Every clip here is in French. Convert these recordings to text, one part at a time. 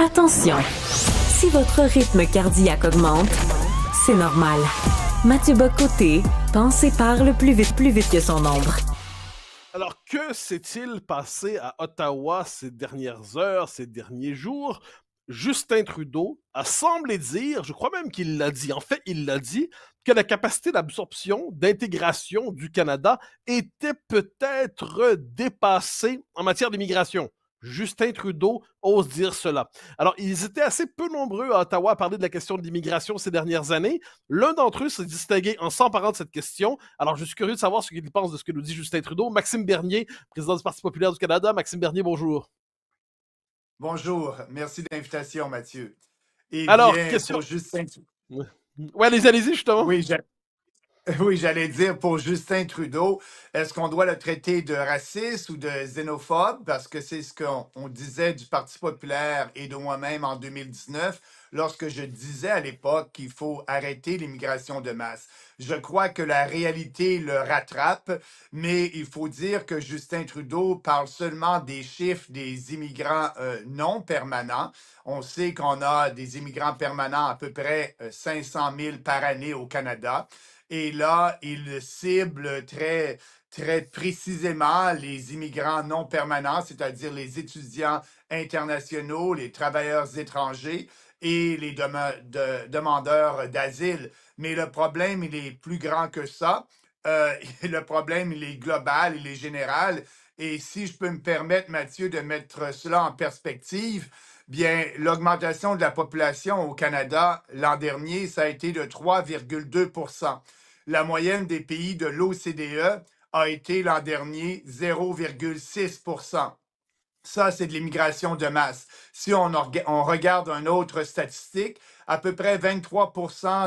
Attention, si votre rythme cardiaque augmente, c'est normal. Mathieu Bocoté pensez par parle plus vite, plus vite que son ombre. Alors, que s'est-il passé à Ottawa ces dernières heures, ces derniers jours? Justin Trudeau a semblé dire, je crois même qu'il l'a dit, en fait, il l'a dit, que la capacité d'absorption, d'intégration du Canada était peut-être dépassée en matière d'immigration. Justin Trudeau ose dire cela. Alors, ils étaient assez peu nombreux à Ottawa à parler de la question de l'immigration ces dernières années. L'un d'entre eux s'est distingué en s'emparant de cette question. Alors, je suis curieux de savoir ce qu'il pense de ce que nous dit Justin Trudeau. Maxime Bernier, président du Parti populaire du Canada. Maxime Bernier, bonjour. Bonjour. Merci de l'invitation, Mathieu. Et eh Alors, question. Justin... allez-y, justement. Oui, Oui, j'allais dire pour Justin Trudeau, est-ce qu'on doit le traiter de raciste ou de xénophobe? Parce que c'est ce qu'on disait du Parti populaire et de moi-même en 2019 lorsque je disais à l'époque qu'il faut arrêter l'immigration de masse. Je crois que la réalité le rattrape, mais il faut dire que Justin Trudeau parle seulement des chiffres des immigrants euh, non permanents. On sait qu'on a des immigrants permanents à peu près 500 euh, 000 par année au Canada. Et là, il cible très, très précisément les immigrants non permanents, c'est-à-dire les étudiants internationaux, les travailleurs étrangers et les de demandeurs d'asile. Mais le problème, il est plus grand que ça. Euh, le problème, il est global, il est général. Et si je peux me permettre, Mathieu, de mettre cela en perspective, Bien, l'augmentation de la population au Canada l'an dernier, ça a été de 3,2 La moyenne des pays de l'OCDE a été l'an dernier 0,6 ça, c'est de l'immigration de masse. Si on, regarde une autre statistique, à peu près 23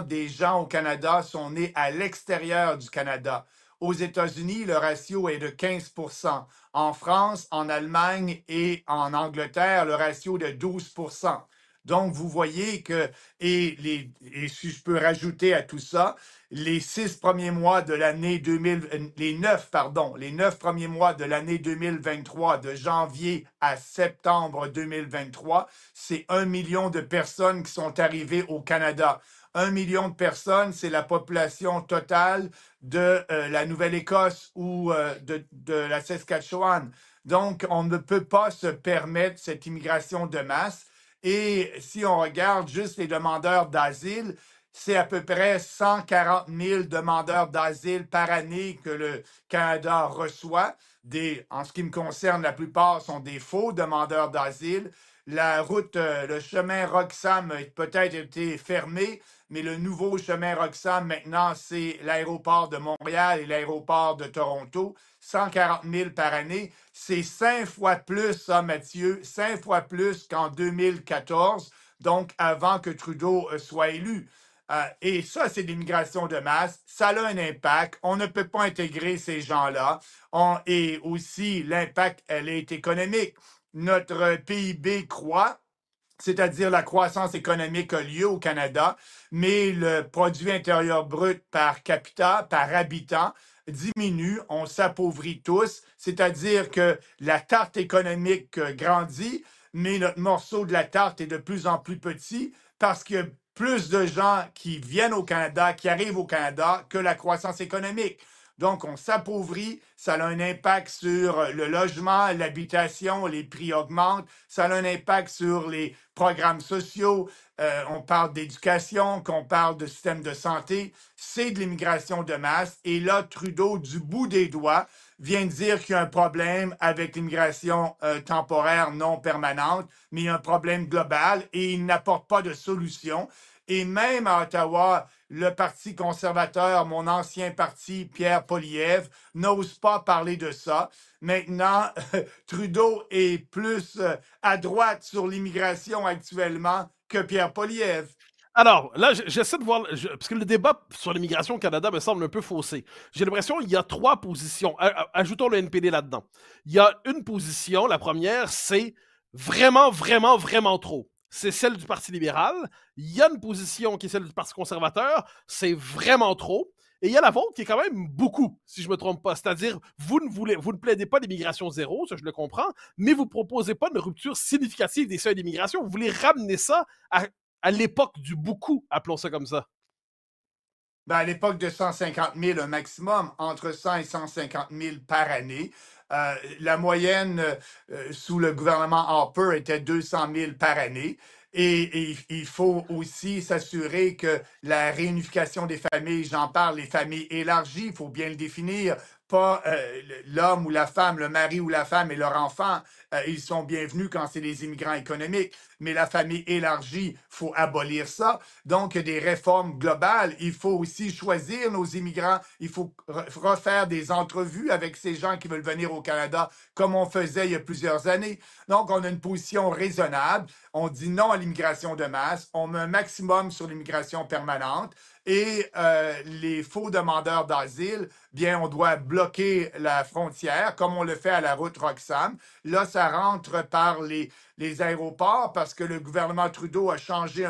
des gens au Canada sont nés à l'extérieur du Canada. Aux États-Unis, le ratio est de 15 En France, en Allemagne et en Angleterre, le ratio est de 12 donc, vous voyez que, et, les, si je peux rajouter à tout ça, les six premiers mois de l'année 2000, euh, les neuf, pardon, les neuf premiers mois de l'année 2023, de janvier à septembre 2023, c'est un million de personnes qui sont arrivées au Canada. Un million de personnes, c'est la population totale de euh, la Nouvelle-Écosse ou euh, de, de la Saskatchewan. Donc, on ne peut pas se permettre cette immigration de masse et si on regarde juste les demandeurs d'asile, c'est à peu près 140 000 demandeurs d'asile par année que le Canada reçoit. en ce qui me concerne, la plupart sont des faux demandeurs d'asile. La route, euh, le chemin Roxham a peut-être été fermé, mais le nouveau chemin Roxham, maintenant, c'est l'aéroport de Montréal et l'aéroport de Toronto. 140 000 par année. C'est cinq fois plus, ça, Mathieu, cinq fois plus qu'en 2014, donc avant que Trudeau euh, soit élu. Euh, et ça, c'est l'immigration de masse. Ça a un impact. On ne peut pas intégrer ces gens-là. Et aussi, l'impact, elle est économique. Notre PIB croît c'est-à-dire la croissance économique a lieu au Canada, mais le produit intérieur brut par capita, par habitant, diminue, on s'appauvrit tous, c'est-à-dire que la tarte économique grandit, mais notre morceau de la tarte est de plus en plus petit parce qu'il y a plus de gens qui viennent au Canada, qui arrivent au Canada que la croissance économique. Donc, on s'appauvrit, ça a un impact sur le logement, l'habitation, les prix augmentent, ça a un impact sur les programmes sociaux, euh, on parle d'éducation, qu'on parle de système de santé, c'est de l'immigration de masse. Et là, Trudeau, du bout des doigts, vient de dire qu'il y a un problème avec l'immigration euh, temporaire non permanente, mais un problème global et il n'apporte pas de solution. Et même à Ottawa, le Parti conservateur, mon ancien parti, Pierre Poliev, n'ose pas parler de ça. Maintenant, Trudeau est plus euh, à droite sur l'immigration actuellement que Pierre Poliev. Alors, là, j'essaie de voir, parce que le débat sur l'immigration au Canada me semble un peu faussé. J'ai l'impression qu'il y a trois positions. Ajoutons le NPD là-dedans. Il y a une position, la première, c'est vraiment, vraiment, vraiment trop c'est celle du Parti libéral. Il y a une position qui est celle du Parti conservateur. C'est vraiment trop. Et il y a la vôtre qui est quand même beaucoup, si je ne me trompe pas. C'est-à-dire, vous ne, voulez, vous ne plaidez pas l'immigration zéro, ça je le comprends, mais vous ne proposez pas une rupture significative des seuils d'immigration. Vous voulez ramener ça à, l'époque du beaucoup, appelons ça comme ça. Ben à l'époque de 150 000, un maximum, entre 100 et 150 000 par année. Euh, la moyenne euh, sous le gouvernement Harper était 200 000 par année. et, il faut aussi s'assurer que la réunification des familles, j'en parle, les familles élargies, il faut bien le définir, pas euh, l'homme ou la femme, le mari ou la femme et leur enfant. Euh, ils sont bienvenus quand c'est des immigrants économiques, mais la famille élargie, faut abolir ça. Donc, des réformes globales. Il faut aussi choisir nos immigrants. Il faut refaire des entrevues avec ces gens qui veulent venir au Canada, comme on faisait il y a plusieurs années. Donc, on a une position raisonnable. On dit non à l'immigration de masse. On met un maximum sur l'immigration permanente et euh, les faux demandeurs d'asile, bien, on doit bloquer la frontière, comme on le fait à la route Roxham. Là, ça rentre par les, aéroports parce que le gouvernement Trudeau a changé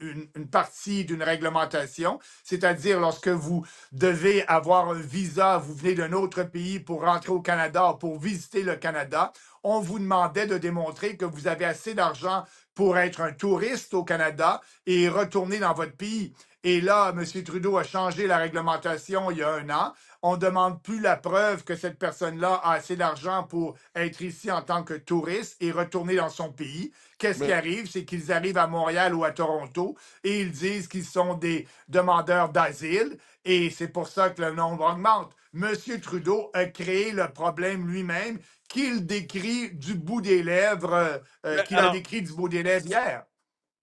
une, une, partie d'une réglementation, c'est-à-dire lorsque vous devez avoir un visa, vous venez d'un autre pays pour rentrer au Canada pour visiter le Canada, on vous demandait de démontrer que vous avez assez d'argent pour être un touriste au Canada et retourner dans votre pays. Et là, M. Trudeau a changé la réglementation il y a un an. On ne demande plus la preuve que cette personne-là a assez d'argent pour être ici en tant que touriste et retourner dans son pays. Qu'est-ce qui arrive? C'est qu'ils arrivent à Montréal ou à Toronto et ils disent qu'ils sont des demandeurs d'asile et c'est pour ça que le nombre augmente. M. Trudeau a créé le problème lui-même qu'il décrit du bout des lèvres, euh, qu'il a décrit du bout des lèvres hier.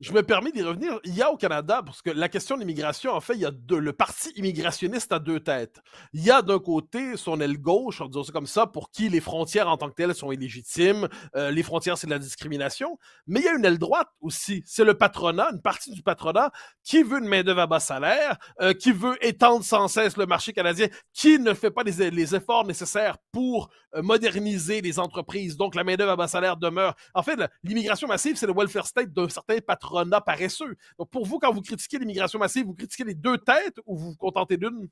Je me permets d'y revenir. Il y a au Canada, parce que la question de l'immigration, en fait, il y a deux, le parti immigrationniste a deux têtes. Il y a d'un côté son aile gauche, en disant ça comme ça, pour qui les frontières en tant que telles sont illégitimes, euh, les frontières c'est de la discrimination, mais il y a une aile droite aussi. C'est le patronat, une partie du patronat qui veut une main-d'œuvre à bas salaire, euh, qui veut étendre sans cesse le marché canadien, qui ne fait pas les, efforts nécessaires pour euh, moderniser les entreprises. Donc la main-d'œuvre à bas salaire demeure. En fait, l'immigration massive, c'est le welfare state d'un certain patronat patronat paresseux. Donc, pour vous, quand vous critiquez l'immigration massive, vous critiquez les deux têtes ou vous vous contentez d'une?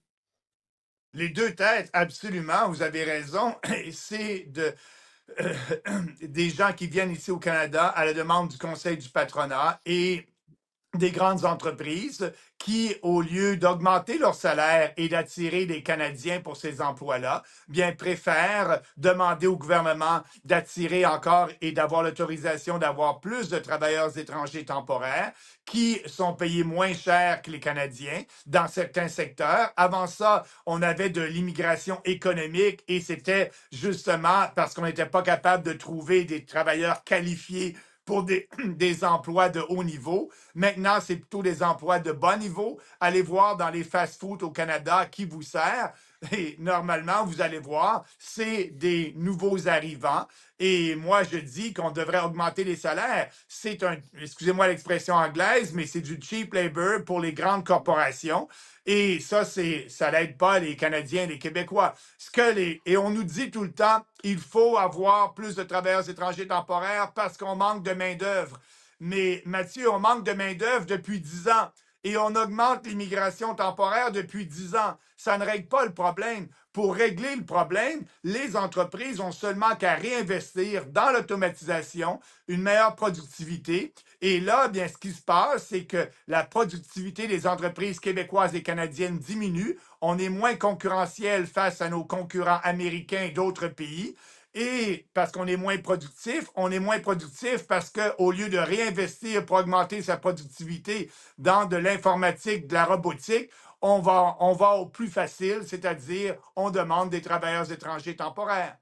Les deux têtes, absolument, vous avez raison. C'est de, euh, des gens qui viennent ici au Canada à la demande du Conseil du patronat et des grandes entreprises qui, au lieu d'augmenter leur salaire et d'attirer des Canadiens pour ces emplois-là, bien préfèrent demander au gouvernement d'attirer encore et d'avoir l'autorisation d'avoir plus de travailleurs étrangers temporaires qui sont payés moins cher que les Canadiens dans certains secteurs. Avant ça, on avait de l'immigration économique et c'était justement parce qu'on n'était pas capable de trouver des travailleurs qualifiés pour des, emplois de haut niveau. Maintenant, c'est plutôt des emplois de bas niveau. Allez voir dans les fast food au Canada qui vous sert. Et normalement, vous allez voir, c'est des nouveaux arrivants. Et moi, je dis qu'on devrait augmenter les salaires. C'est un, excusez-moi l'expression anglaise, mais c'est du cheap labor pour les grandes corporations. Et ça, c'est, ça n'aide pas les Canadiens, les Québécois. Ce que et on nous dit tout le temps, il faut avoir plus de travailleurs étrangers temporaires parce qu'on manque de main-d'œuvre. Mais Mathieu, on manque de main-d'œuvre depuis dix ans et on augmente l'immigration temporaire depuis 10 ans. Ça ne règle pas le problème. Pour régler le problème, les entreprises ont seulement qu'à réinvestir dans l'automatisation, une meilleure productivité. Et là, bien, ce qui se passe, c'est que la productivité des entreprises québécoises et canadiennes diminue. On est moins concurrentiel face à nos concurrents américains et d'autres pays et parce qu'on est moins productif, on est moins productif parce qu'au lieu de réinvestir pour augmenter sa productivité dans de l'informatique, de la robotique, on va, on va au plus facile, c'est-à-dire on demande des travailleurs étrangers temporaires.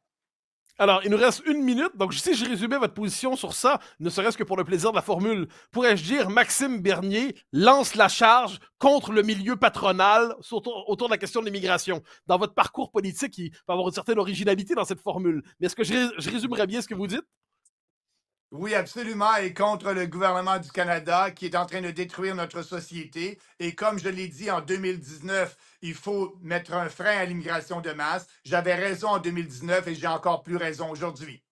Alors, il nous reste une minute. Donc, si je résumais votre position sur ça, ne serait-ce que pour le plaisir de la formule, pourrais-je dire Maxime Bernier lance la charge contre le milieu patronal autour, de la question de l'immigration. Dans votre parcours politique, il va avoir une certaine originalité dans cette formule. Mais est-ce que je, je résumerais bien ce que vous dites? Oui, absolument, et contre le gouvernement du Canada qui est en train de détruire notre société. Et comme je l'ai dit en 2019, il faut mettre un frein à l'immigration de masse. J'avais raison en 2019 et j'ai encore plus raison aujourd'hui.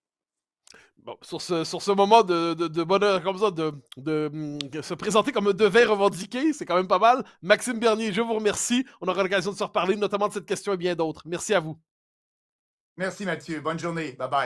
sur ce, moment de, bonheur comme ça, de, de se présenter comme un devait revendiqué, c'est quand même pas mal. Maxime Bernier, je vous remercie. On aura l'occasion de se reparler, notamment de cette question et bien d'autres. Merci à vous. Merci Mathieu. Bonne journée. Bye bye.